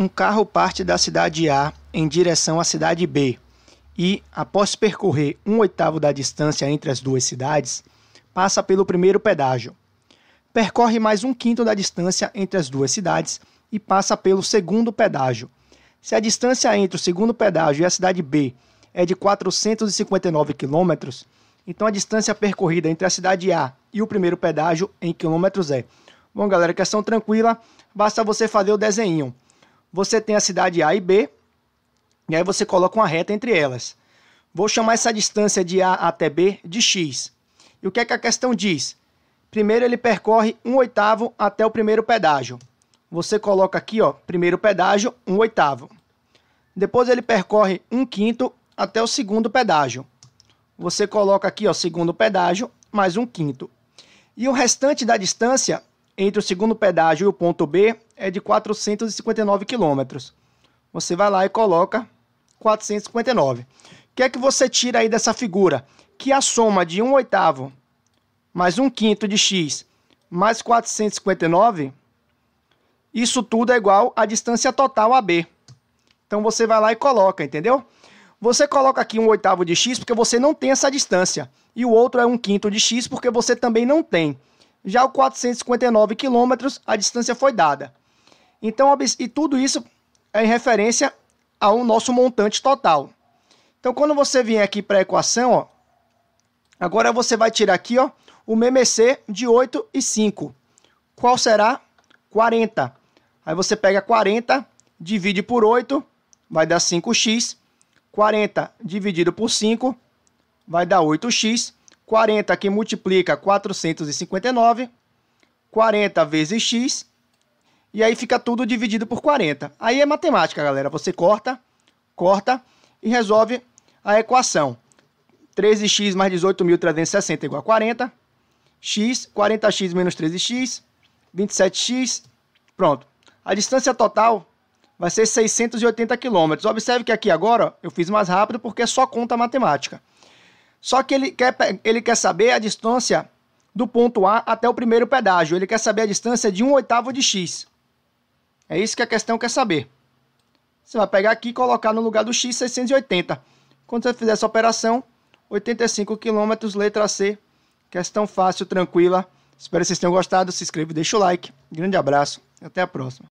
Um carro parte da cidade A em direção à cidade B e, após percorrer um oitavo da distância entre as duas cidades, passa pelo primeiro pedágio. Percorre mais um quinto da distância entre as duas cidades e passa pelo segundo pedágio. Se a distância entre o segundo pedágio e a cidade B é de 459 km, então a distância percorrida entre a cidade A e o primeiro pedágio em quilômetros é. Bom, galera, questão tranquila, basta você fazer o desenho você tem a cidade A e B, e aí você coloca uma reta entre elas. Vou chamar essa distância de A até B de X. E o que é que a questão diz? Primeiro ele percorre 1 oitavo até o primeiro pedágio. Você coloca aqui, ó, primeiro pedágio, 1 oitavo. Depois ele percorre 1 quinto até o segundo pedágio. Você coloca aqui, ó, segundo pedágio, mais 1 quinto. E o restante da distância entre o segundo pedágio e o ponto B é de 459 km. Você vai lá e coloca 459. O que é que você tira aí dessa figura? Que a soma de 1 oitavo mais 1 quinto de x mais 459, isso tudo é igual à distância total AB. Então você vai lá e coloca, entendeu? Você coloca aqui um oitavo de x porque você não tem essa distância. E o outro é um quinto de x porque você também não tem. Já o 459 quilômetros, a distância foi dada. Então, e tudo isso é em referência ao nosso montante total. Então, quando você vier aqui para a equação, ó, agora você vai tirar aqui ó, o MMC de 8 e 5. Qual será? 40. Aí você pega 40, divide por 8, vai dar 5x. 40 dividido por 5 vai dar 8x. 40 que multiplica 459, 40 vezes x, e aí fica tudo dividido por 40. Aí é matemática, galera. Você corta, corta e resolve a equação. 13x mais 18.360 igual a 40. x, 40x menos 13x, 27x, pronto. A distância total vai ser 680 quilômetros. Observe que aqui agora eu fiz mais rápido porque só conta matemática. Só que ele quer, ele quer saber a distância do ponto A até o primeiro pedágio. Ele quer saber a distância de um oitavo de x. É isso que a questão quer saber. Você vai pegar aqui e colocar no lugar do x 680. Quando você fizer essa operação, 85 quilômetros, letra C. Questão fácil, tranquila. Espero que vocês tenham gostado. Se inscreva, deixa o like. Grande abraço e até a próxima.